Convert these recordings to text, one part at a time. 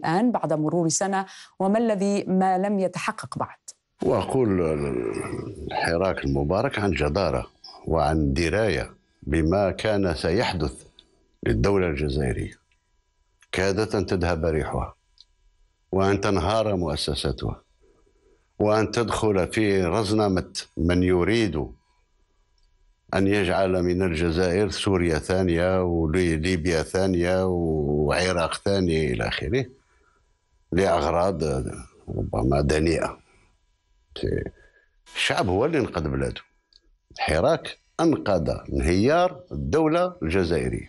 الآن بعد مرور سنة وما الذي ما لم يتحقق بعد وأقول الحراك المبارك عن جدارة وعن دراية بما كان سيحدث للدولة الجزائرية كادت أن تذهب ريحها وأن تنهار مؤسساتها وأن تدخل في رزنمة من يريد أن يجعل من الجزائر سوريا ثانية وليبيا ثانية وعراق ثانية إلى آخره لأغراض ربما دنيئة الشعب هو اللي انقذ بلاده الحراك أنقذ انهيار الدولة الجزائرية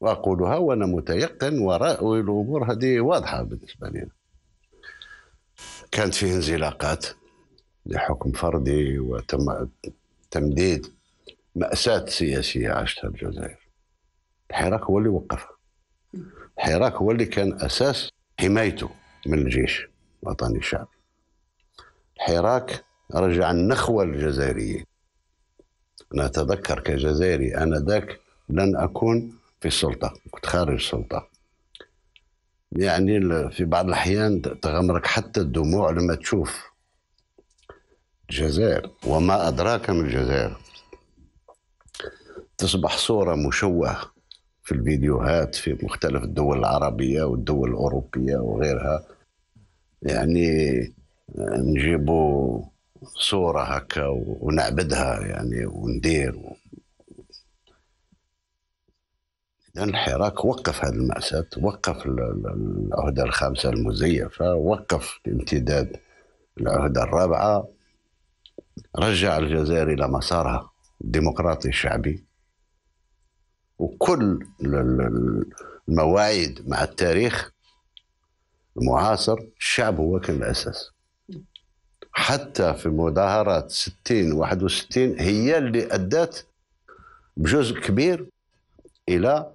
وأقولها وأنا متيقن والأمور هذه واضحة بالنسبة لنا كانت فيه انزلاقات لحكم فردي وتم تمديد مأساة سياسية عاشتها الجزائر الحراك هو اللي وقفها الحراك هو اللي كان أساس حمايته من الجيش الوطني الشعبي الحراك رجع النخوة الجزائرية أنا أتذكر كجزائري أنا ذاك لن أكون في السلطة كنت خارج السلطة يعني في بعض الأحيان تغمرك حتى الدموع لما تشوف الجزائر وما أدراك من الجزائر تصبح صورة مشوهة في الفيديوهات في مختلف الدول العربية والدول الأوروبية وغيرها يعني آه، نجيبوا صورة هكا ونعبدها يعني وندير إذا الحراك وقف هذه المأساة وقف العهدة الخامسة المزيفة وقف امتداد العهدة الرابعة رجع الجزائر إلى مسارها الديمقراطي الشعبي وكل المواعيد مع التاريخ المعاصر الشعب هو كان الأساس حتى في مظاهرات 60 61 هي اللي أدت بجزء كبير إلى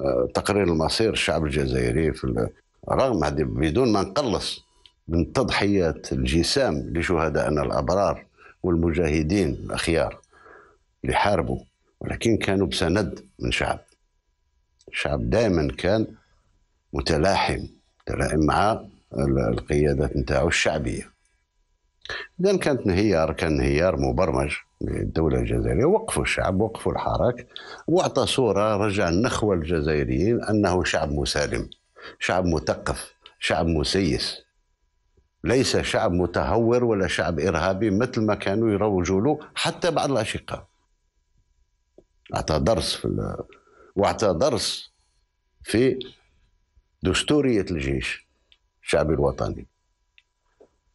آه، تقرير المصير الشعب الجزائري في رغم هذه بدون ما نقلص من تضحيات الجسام لشهدائنا الأبرار والمجاهدين الأخيار اللي حاربوا ولكن كانوا بسند من شعب الشعب دائما كان متلاحم متلاحم مع القيادات نتاعو الشعبية إذا كانت انهيار كان انهيار مبرمج للدولة الجزائرية وقفوا الشعب وقفوا الحراك وأعطى صورة رجع النخوة الجزائريين أنه شعب مسالم شعب مثقف شعب مسيس ليس شعب متهور ولا شعب إرهابي مثل ما كانوا يروجوا له حتى بعض الأشقاء اعطى درس في ال... واعطى درس في دستوريه الجيش الشعبي الوطني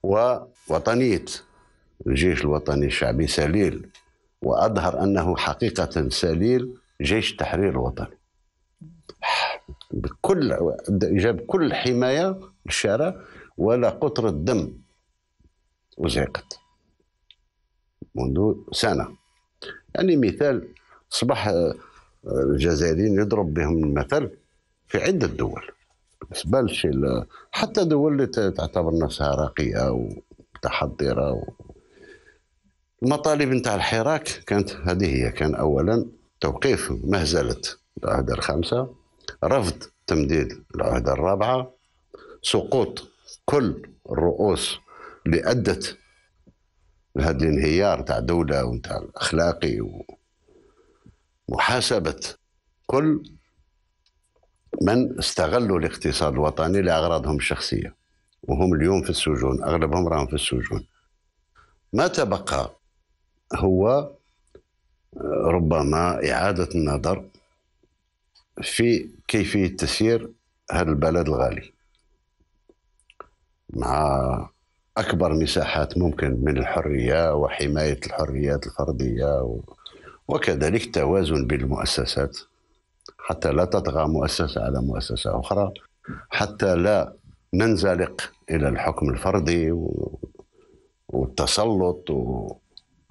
ووطنيه الجيش الوطني الشعبي سليل واظهر انه حقيقه سليل جيش التحرير الوطني بكل جاب كل حمايه للشارع ولا قطره دم وزيقت منذ سنة يعني مثال اصبح آه، آه، الجزائريين يضرب بهم المثل في عده دول بالنسبه للشيء حتى دول اللي تعتبر نفسها راقيه ومتحضره و... المطالب نتاع الحراك كانت هذه هي كان اولا توقيف مهزله العهده الخامسه رفض تمديد العهده الرابعه سقوط كل الرؤوس اللي ادت لهذا الانهيار تاع دوله وتاع الاخلاقي و... محاسبة كل من استغلوا الاقتصاد الوطني لأغراضهم الشخصية وهم اليوم في السجون أغلبهم راهم في السجون ما تبقى هو آه، ربما إعادة النظر في كيفية تسيير هذا البلد الغالي مع أكبر مساحات ممكن من الحرية وحماية الحريات الفردية و... وكذلك توازن بين المؤسسات حتى لا تطغى مؤسسة على مؤسسة أخرى حتى لا ننزلق إلى الحكم الفردي والتسلط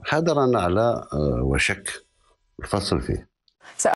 حذرا على آه، وشك الفصل فيه